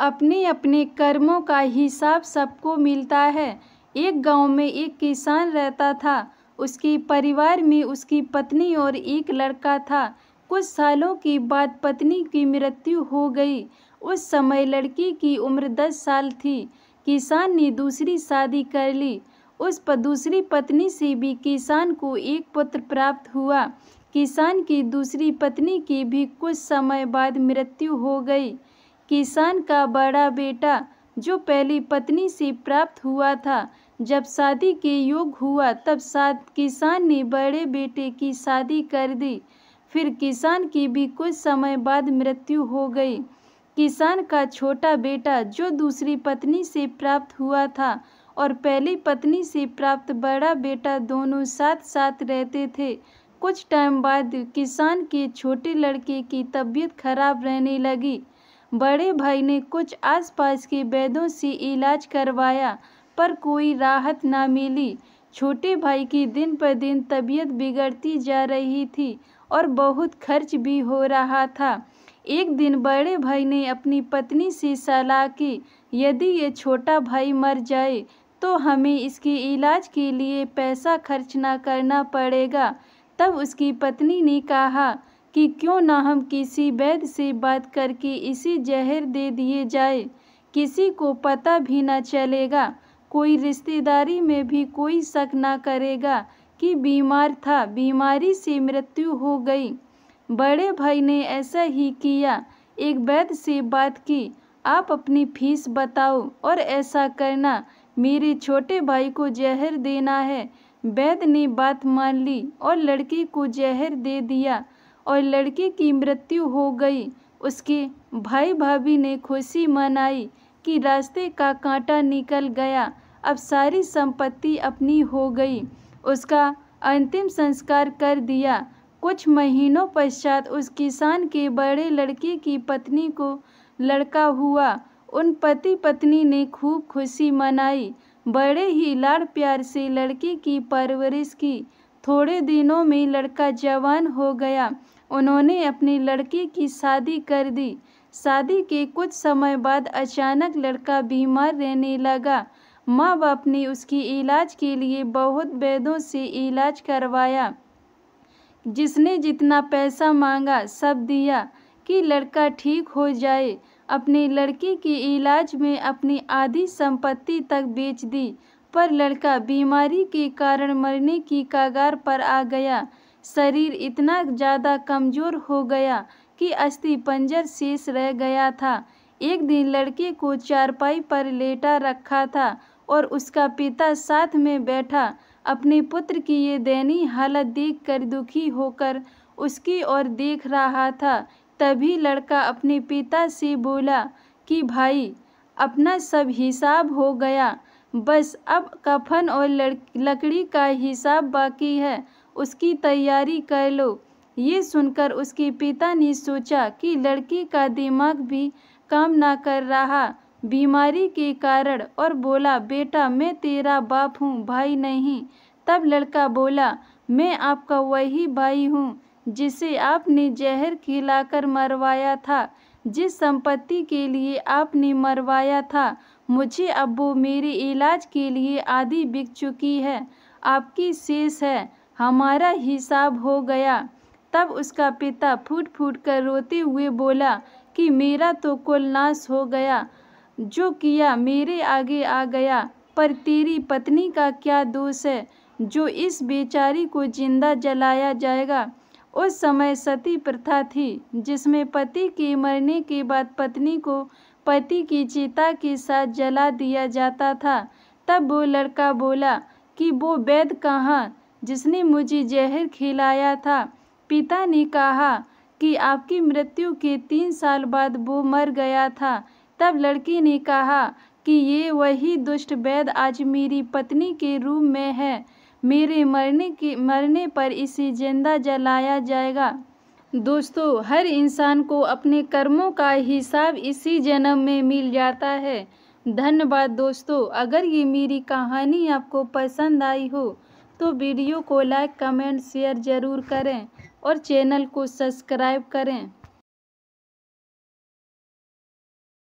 अपने अपने कर्मों का हिसाब सबको मिलता है एक गांव में एक किसान रहता था उसके परिवार में उसकी पत्नी और एक लड़का था कुछ सालों के बाद पत्नी की मृत्यु हो गई उस समय लड़की की उम्र दस साल थी किसान ने दूसरी शादी कर ली उस पर दूसरी पत्नी से भी किसान को एक पुत्र प्राप्त हुआ किसान की दूसरी पत्नी की भी कुछ समय बाद मृत्यु हो गई किसान का बड़ा बेटा जो पहली पत्नी से प्राप्त हुआ था जब शादी के योग हुआ तब साथ किसान ने बड़े बेटे की शादी कर दी फिर किसान की भी कुछ समय बाद मृत्यु हो गई किसान का छोटा बेटा जो दूसरी पत्नी से प्राप्त हुआ था और पहली पत्नी से प्राप्त बड़ा बेटा दोनों साथ साथ रहते थे कुछ टाइम बाद किसान के छोटे लड़के की तबीयत खराब रहने लगी बड़े भाई ने कुछ आसपास के बैदों से इलाज करवाया पर कोई राहत ना मिली छोटे भाई की दिन पर दिन तबीयत बिगड़ती जा रही थी और बहुत खर्च भी हो रहा था एक दिन बड़े भाई ने अपनी पत्नी से सलाह की यदि ये छोटा भाई मर जाए तो हमें इसके इलाज के लिए पैसा खर्च ना करना पड़ेगा तब उसकी पत्नी ने कहा कि क्यों ना हम किसी वैद्य से बात करके इसे जहर दे दिए जाए किसी को पता भी ना चलेगा कोई रिश्तेदारी में भी कोई शक ना करेगा कि बीमार था बीमारी से मृत्यु हो गई बड़े भाई ने ऐसा ही किया एक वैद्य से बात की आप अपनी फीस बताओ और ऐसा करना मेरे छोटे भाई को जहर देना है वैद्य ने बात मान ली और लड़के को जहर दे दिया और लड़के की मृत्यु हो गई उसके भाई भाभी ने खुशी मनाई कि रास्ते का कांटा निकल गया अब सारी संपत्ति अपनी हो गई उसका अंतिम संस्कार कर दिया कुछ महीनों पश्चात उस किसान के बड़े लड़के की पत्नी को लड़का हुआ उन पति पत्नी ने खूब खुशी मनाई बड़े ही लाड़ प्यार से लड़के की परवरिश की थोड़े दिनों में लड़का जवान हो गया उन्होंने अपनी लड़की की शादी कर दी शादी के कुछ समय बाद अचानक लड़का बीमार रहने लगा माँ बाप ने उसकी इलाज के लिए बहुत वैदों से इलाज करवाया जिसने जितना पैसा मांगा सब दिया कि लड़का ठीक हो जाए अपने लड़की के इलाज में अपनी आधी संपत्ति तक बेच दी पर लड़का बीमारी के कारण मरने की कागार पर आ गया शरीर इतना ज़्यादा कमज़ोर हो गया कि अस्थि पंजर शेष रह गया था एक दिन लड़के को चारपाई पर लेटा रखा था और उसका पिता साथ में बैठा अपने पुत्र की ये दैनी हालत देखकर दुखी होकर उसकी ओर देख रहा था तभी लड़का अपने पिता से बोला कि भाई अपना सब हिसाब हो गया बस अब कफन और लकड़ी का हिसाब बाकी है उसकी तैयारी कर लो ये सुनकर उसके पिता ने सोचा कि लड़की का दिमाग भी काम ना कर रहा बीमारी के कारण और बोला बेटा मैं तेरा बाप हूँ भाई नहीं तब लड़का बोला मैं आपका वही भाई हूँ जिसे आपने जहर खिलाकर मरवाया था जिस संपत्ति के लिए आपने मरवाया था मुझे अब वो मेरे इलाज के लिए आधी बिक चुकी है आपकी शेष है हमारा हिसाब हो गया तब उसका पिता फूट फूट कर रोते हुए बोला कि मेरा तो कुल नाश हो गया जो किया मेरे आगे आ गया पर तेरी पत्नी का क्या दोष है जो इस बेचारी को जिंदा जलाया जाएगा उस समय सती प्रथा थी जिसमें पति के मरने के बाद पत्नी को पति की चिता के साथ जला दिया जाता था तब वो लड़का बोला कि वो वैद कहाँ जिसने मुझे जहर खिलाया था पिता ने कहा कि आपकी मृत्यु के तीन साल बाद वो मर गया था तब लड़की ने कहा कि ये वही दुष्ट वैद आज मेरी पत्नी के रूप में है मेरे मरने के मरने पर इसे जिंदा जलाया जाएगा दोस्तों हर इंसान को अपने कर्मों का हिसाब इसी जन्म में मिल जाता है धन्यवाद दोस्तों अगर ये मेरी कहानी आपको पसंद आई हो तो वीडियो को लाइक कमेंट शेयर ज़रूर करें और चैनल को सब्सक्राइब करें